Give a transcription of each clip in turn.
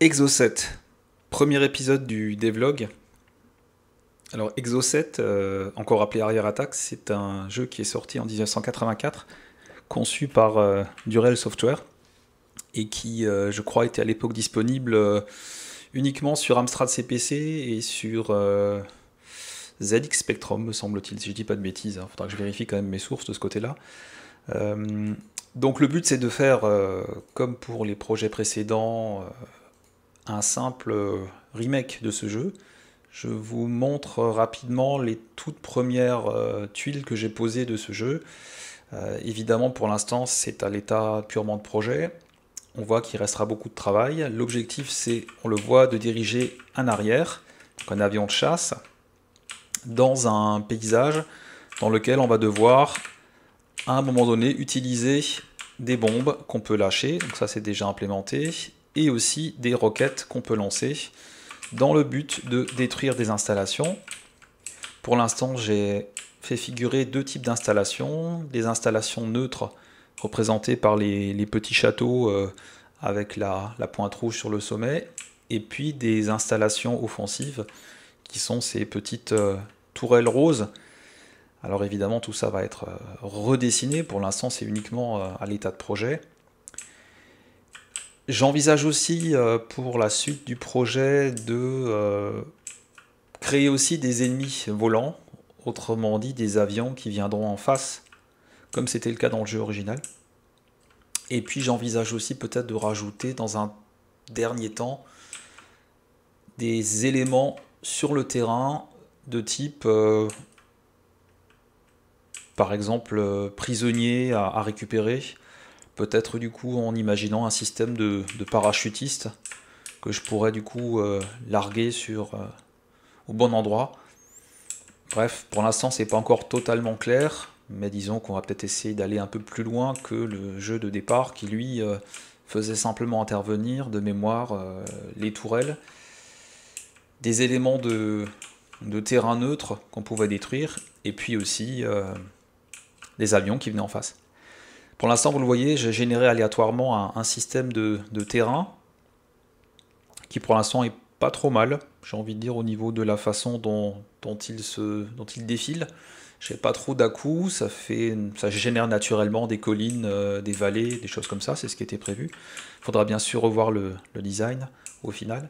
Exo7, premier épisode du devlog. Alors Exo7, euh, encore appelé Arrière attaque c'est un jeu qui est sorti en 1984, conçu par euh, Durel Software, et qui, euh, je crois, était à l'époque disponible uniquement sur Amstrad CPC et sur ZX Spectrum, me semble-t-il, si je dis pas de bêtises. Il hein. faudra que je vérifie quand même mes sources de ce côté-là. donc le but, c'est de faire, comme pour les projets précédents, un simple euh, remake de ce jeu. Je vous montre rapidement les toutes premières euh, tuiles que j'ai posées de ce jeu. Euh, évidemment, pour l'instant, c'est à l'état purement de projet. On voit qu'il restera beaucoup de travail. L'objectif, c'est, on le voit, de diriger un arrière, un avion de chasse, dans un paysage dans lequel on va devoir, à un moment donné, utiliser des bombes qu'on peut lâcher. Donc ça, c'est déjà implémenté et aussi des roquettes qu'on peut lancer dans le but de détruire des installations. Pour l'instant, j'ai fait figurer deux types d'installations. Des installations neutres représentées par les, petits châteaux euh, avec la, pointe rouge sur le sommet, et puis des installations offensives qui sont ces petites euh, tourelles roses. Alors évidemment, tout ça va être euh, redessiné. Pour l'instant, c'est uniquement à l'état de projet. J'envisage aussi euh, pour la suite du projet de euh, créer aussi des ennemis volants, autrement dit des avions qui viendront en face, comme c'était le cas dans le jeu original. Et puis j'envisage aussi peut-être de rajouter dans un dernier temps des éléments sur le terrain de type euh, par exemple prisonniers à récupérer Peut-être du coup en imaginant un système de, parachutistes parachutiste que je pourrais du coup euh, larguer sur euh, au bon endroit. Bref, pour l'instant c'est pas encore totalement clair, mais disons qu'on va peut-être essayer d'aller un peu plus loin que le jeu de départ qui lui euh, faisait simplement intervenir de mémoire les tourelles, des éléments de, de terrain neutre qu'on pouvait détruire, et puis aussi des avions qui venaient en face. Pour l'instant, vous le voyez, j'ai généré aléatoirement un, système de, terrain qui pour l'instant est pas trop mal, j'ai envie de dire, au niveau de la façon dont, il, se, dont il défile. Je n'ai pas trop dà ça, fait, ça génère naturellement des collines, euh, des vallées, des choses comme ça, c'est ce qui était prévu. Il faudra bien sûr revoir le, le design au final.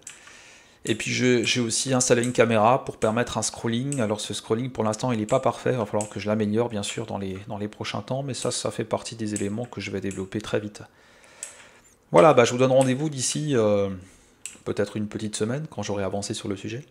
Et puis j'ai aussi installé une caméra pour permettre un scrolling. Alors ce scrolling pour l'instant il n'est pas parfait, il va falloir que je l'améliore bien sûr dans les, dans les prochains temps, mais ça ça fait partie des éléments que je vais développer très vite. Voilà, bah, je vous donne rendez-vous d'ici euh, peut-être une petite semaine quand j'aurai avancé sur le sujet.